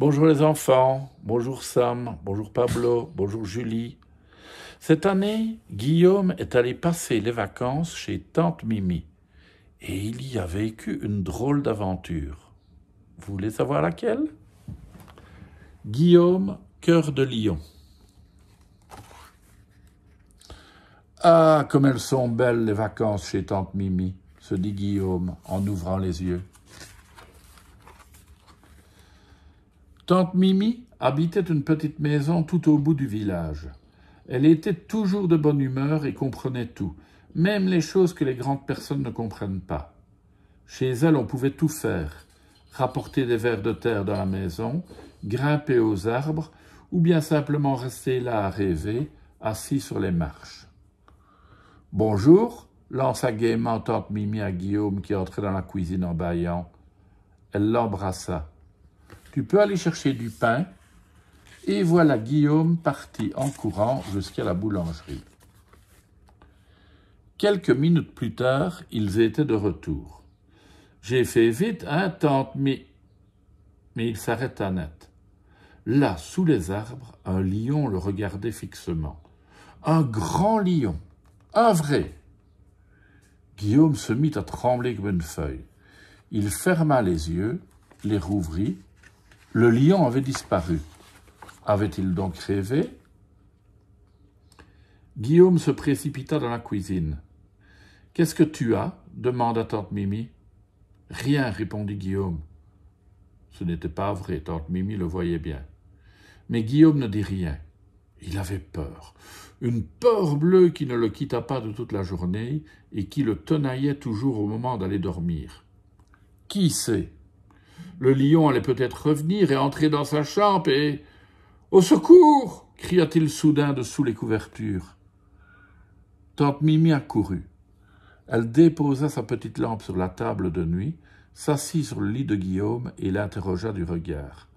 Bonjour les enfants, bonjour Sam, bonjour Pablo, bonjour Julie. Cette année, Guillaume est allé passer les vacances chez Tante Mimi et il y a vécu une drôle d'aventure. Vous voulez savoir laquelle Guillaume, cœur de lion. Ah, comme elles sont belles les vacances chez Tante Mimi, se dit Guillaume en ouvrant les yeux. Tante Mimi habitait une petite maison tout au bout du village. Elle était toujours de bonne humeur et comprenait tout, même les choses que les grandes personnes ne comprennent pas. Chez elle, on pouvait tout faire rapporter des vers de terre dans la maison, grimper aux arbres, ou bien simplement rester là à rêver, assis sur les marches. Bonjour, lança gaiement tante Mimi à Guillaume qui entrait dans la cuisine en bâillant. Elle l'embrassa. Tu peux aller chercher du pain. Et voilà Guillaume parti en courant jusqu'à la boulangerie. Quelques minutes plus tard, ils étaient de retour. J'ai fait vite, hein, tante, mais. Mais il s'arrêta net. Là, sous les arbres, un lion le regardait fixement. Un grand lion. Un vrai. Guillaume se mit à trembler comme une feuille. Il ferma les yeux, les rouvrit, le lion avait disparu. Avait-il donc rêvé Guillaume se précipita dans la cuisine. Qu'est-ce que tu as demanda tante Mimi. Rien, répondit Guillaume. Ce n'était pas vrai, tante Mimi le voyait bien. Mais Guillaume ne dit rien. Il avait peur, une peur bleue qui ne le quitta pas de toute la journée et qui le tenaillait toujours au moment d'aller dormir. Qui sait le lion allait peut-être revenir et entrer dans sa chambre et. Au secours cria-t-il soudain de sous les couvertures. Tante Mimi accourut. Elle déposa sa petite lampe sur la table de nuit, s'assit sur le lit de Guillaume et l'interrogea du regard.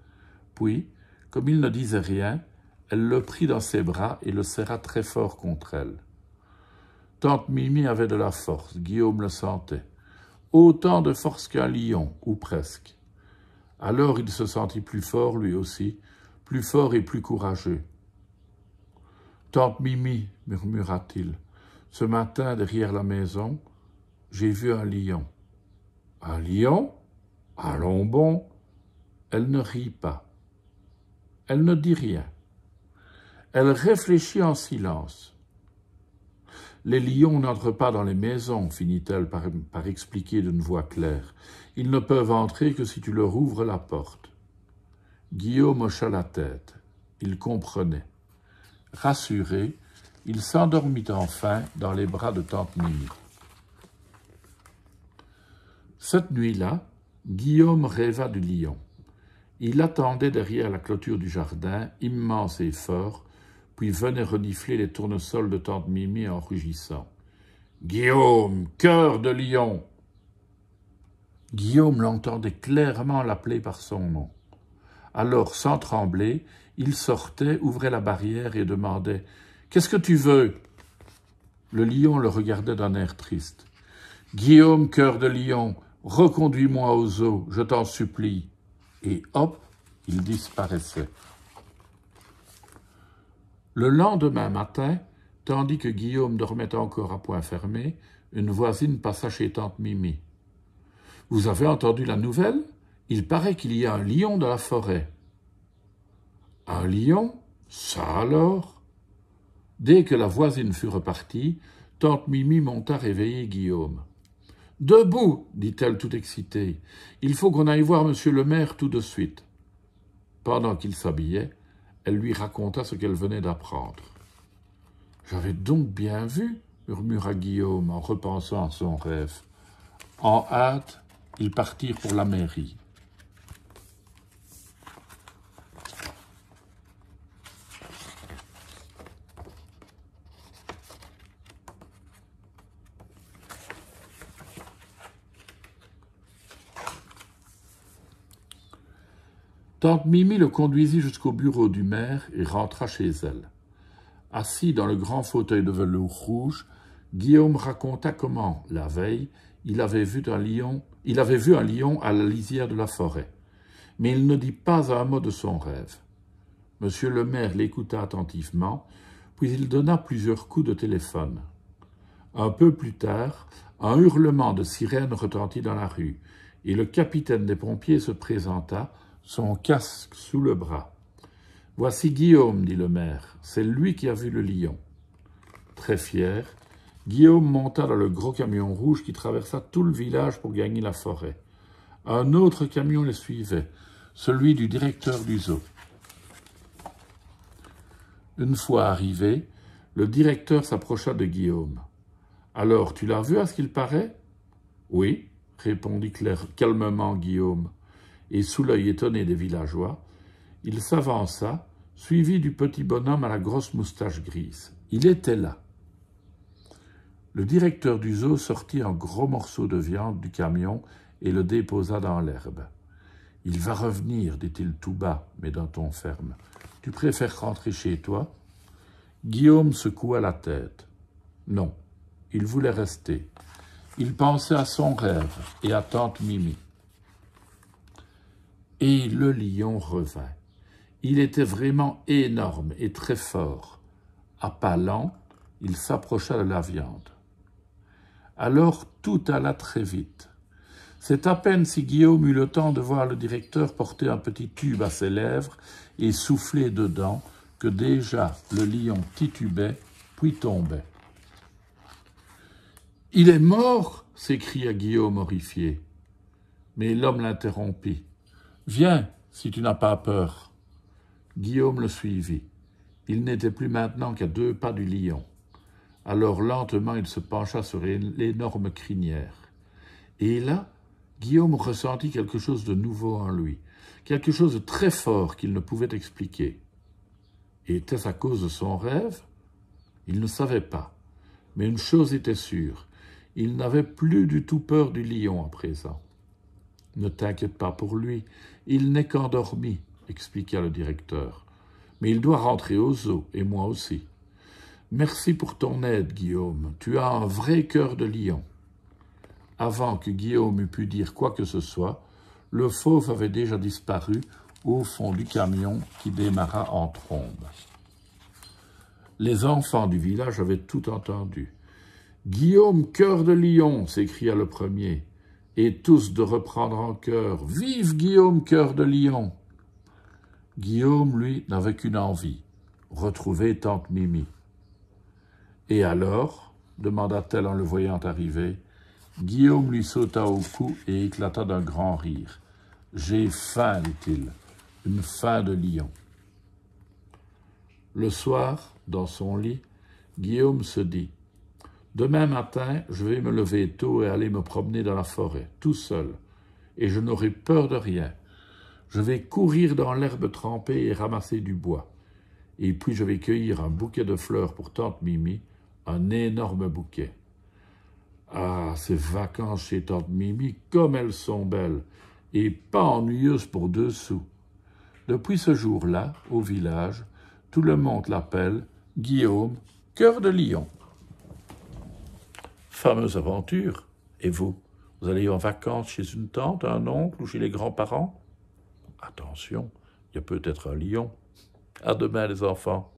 Puis, comme il ne disait rien, elle le prit dans ses bras et le serra très fort contre elle. Tante Mimi avait de la force, Guillaume le sentait, autant de force qu'un lion, ou presque. Alors il se sentit plus fort lui aussi, plus fort et plus courageux. Tante Mimi, murmura-t-il, ce matin derrière la maison, j'ai vu un lion. Un lion Allons bon Elle ne rit pas. Elle ne dit rien. Elle réfléchit en silence. Les lions n'entrent pas dans les maisons, finit-elle par, expliquer d'une voix claire. Ils ne peuvent entrer que si tu leur ouvres la porte. Guillaume hocha la tête. Il comprenait. Rassuré, il s'endormit enfin dans les bras de Tante Mimi. Cette nuit-là, Guillaume rêva du lion. Il attendait derrière la clôture du jardin, immense et fort, puis venait renifler les tournesols de tante Mimi en rugissant. « Guillaume, cœur de lion !» Guillaume l'entendait clairement l'appeler par son nom. Alors, sans trembler, il sortait, ouvrait la barrière et demandait « Qu'est-ce que tu veux ?» Le lion le regardait d'un air triste. « Guillaume, cœur de lion, reconduis-moi aux eaux, je t'en supplie. » Et hop, il disparaissait. Le lendemain matin, tandis que Guillaume dormait encore à point fermé, une voisine passa chez tante Mimi. Vous avez entendu la nouvelle Il paraît qu'il y a un lion dans la forêt. Un lion Ça alors Dès que la voisine fut repartie, tante Mimi monta réveiller Guillaume. Debout dit-elle tout excitée. Il faut qu'on aille voir monsieur le maire tout de suite. Pendant qu'il s'habillait, elle lui raconta ce qu'elle venait d'apprendre. J'avais donc bien vu, murmura Guillaume en repensant à son rêve. En hâte, ils partirent pour la mairie. Tante Mimi le conduisit jusqu'au bureau du maire et rentra chez elle. Assis dans le grand fauteuil de velours rouge, Guillaume raconta comment, la veille, il avait vu un lion, il avait vu à la lisière de la forêt. Mais il ne dit pas un mot de son rêve. Monsieur le maire l'écouta attentivement, puis il donna plusieurs coups de téléphone. Un peu plus tard, un hurlement de sirène retentit dans la rue, et le capitaine des pompiers se présenta, son casque sous le bras. « Voici Guillaume, dit le maire, c'est lui qui a vu le lion. » Très fier, Guillaume monta dans le gros camion rouge qui traversa tout le village pour gagner la forêt. Un autre camion le suivait, celui du directeur du zoo. Une fois arrivé, le directeur s'approcha de Guillaume. « Alors, tu l'as vu à ce qu'il paraît ?»« Oui, répondit calmement Guillaume et sous l'œil étonné des villageois, il s'avança, suivi du petit bonhomme à la grosse moustache grise. Il était là. Le directeur du zoo sortit un gros morceau de viande du camion et le déposa dans l'herbe. Il va revenir, dit-il tout bas, mais d'un ton ferme. Tu préfères rentrer chez toi Guillaume secoua la tête. Non, il voulait rester. Il pensait à son rêve et à tante Mimi. Et le lion revint. Il était vraiment énorme et très fort. À pas lents, il s'approcha de la viande. Alors tout alla très vite. C'est à peine si Guillaume eut le temps de voir le directeur porter un petit tube à ses lèvres et souffler dedans que déjà le lion titubait puis tombait. Il est mort s'écria Guillaume horrifié. Mais l'homme l'interrompit. Viens, si tu n'as pas peur. Guillaume le suivit. Il n'était plus maintenant qu'à deux pas du lion. Alors lentement il se pencha sur l'énorme crinière. Et là, Guillaume ressentit quelque chose de nouveau en lui, quelque chose de très fort qu'il ne pouvait expliquer. Était-ce à cause de son rêve Il ne savait pas. Mais une chose était sûre, il n'avait plus du tout peur du lion à présent. Ne t'inquiète pas pour lui, il n'est qu'endormi, expliqua le directeur. Mais il doit rentrer aux eaux, et moi aussi. Merci pour ton aide, Guillaume. Tu as un vrai cœur de lion. Avant que Guillaume eût pu dire quoi que ce soit, le fauve avait déjà disparu au fond du camion qui démarra en trombe. Les enfants du village avaient tout entendu. Guillaume, cœur de lion s'écria le premier et tous de reprendre en cœur, Vive Guillaume, cœur de lion !» Guillaume, lui, n'avait qu'une envie, retrouver tante Mimi. Et alors, demanda-t-elle en le voyant arriver, Guillaume lui sauta au cou et éclata d'un grand rire. « J'ai faim, dit-il, une faim de lion. » Le soir, dans son lit, Guillaume se dit Demain matin, je vais me lever tôt et aller me promener dans la forêt, tout seul, et je n'aurai peur de rien. Je vais courir dans l'herbe trempée et ramasser du bois. Et puis je vais cueillir un bouquet de fleurs pour tante Mimi, un énorme bouquet. Ah, ces vacances chez tante Mimi, comme elles sont belles, et pas ennuyeuses pour deux sous. Depuis ce jour-là, au village, tout le monde l'appelle Guillaume Cœur de Lion fameuse aventure. Et vous Vous allez en vacances chez une tante, un oncle ou chez les grands-parents Attention, il y a peut-être un lion. À demain, les enfants.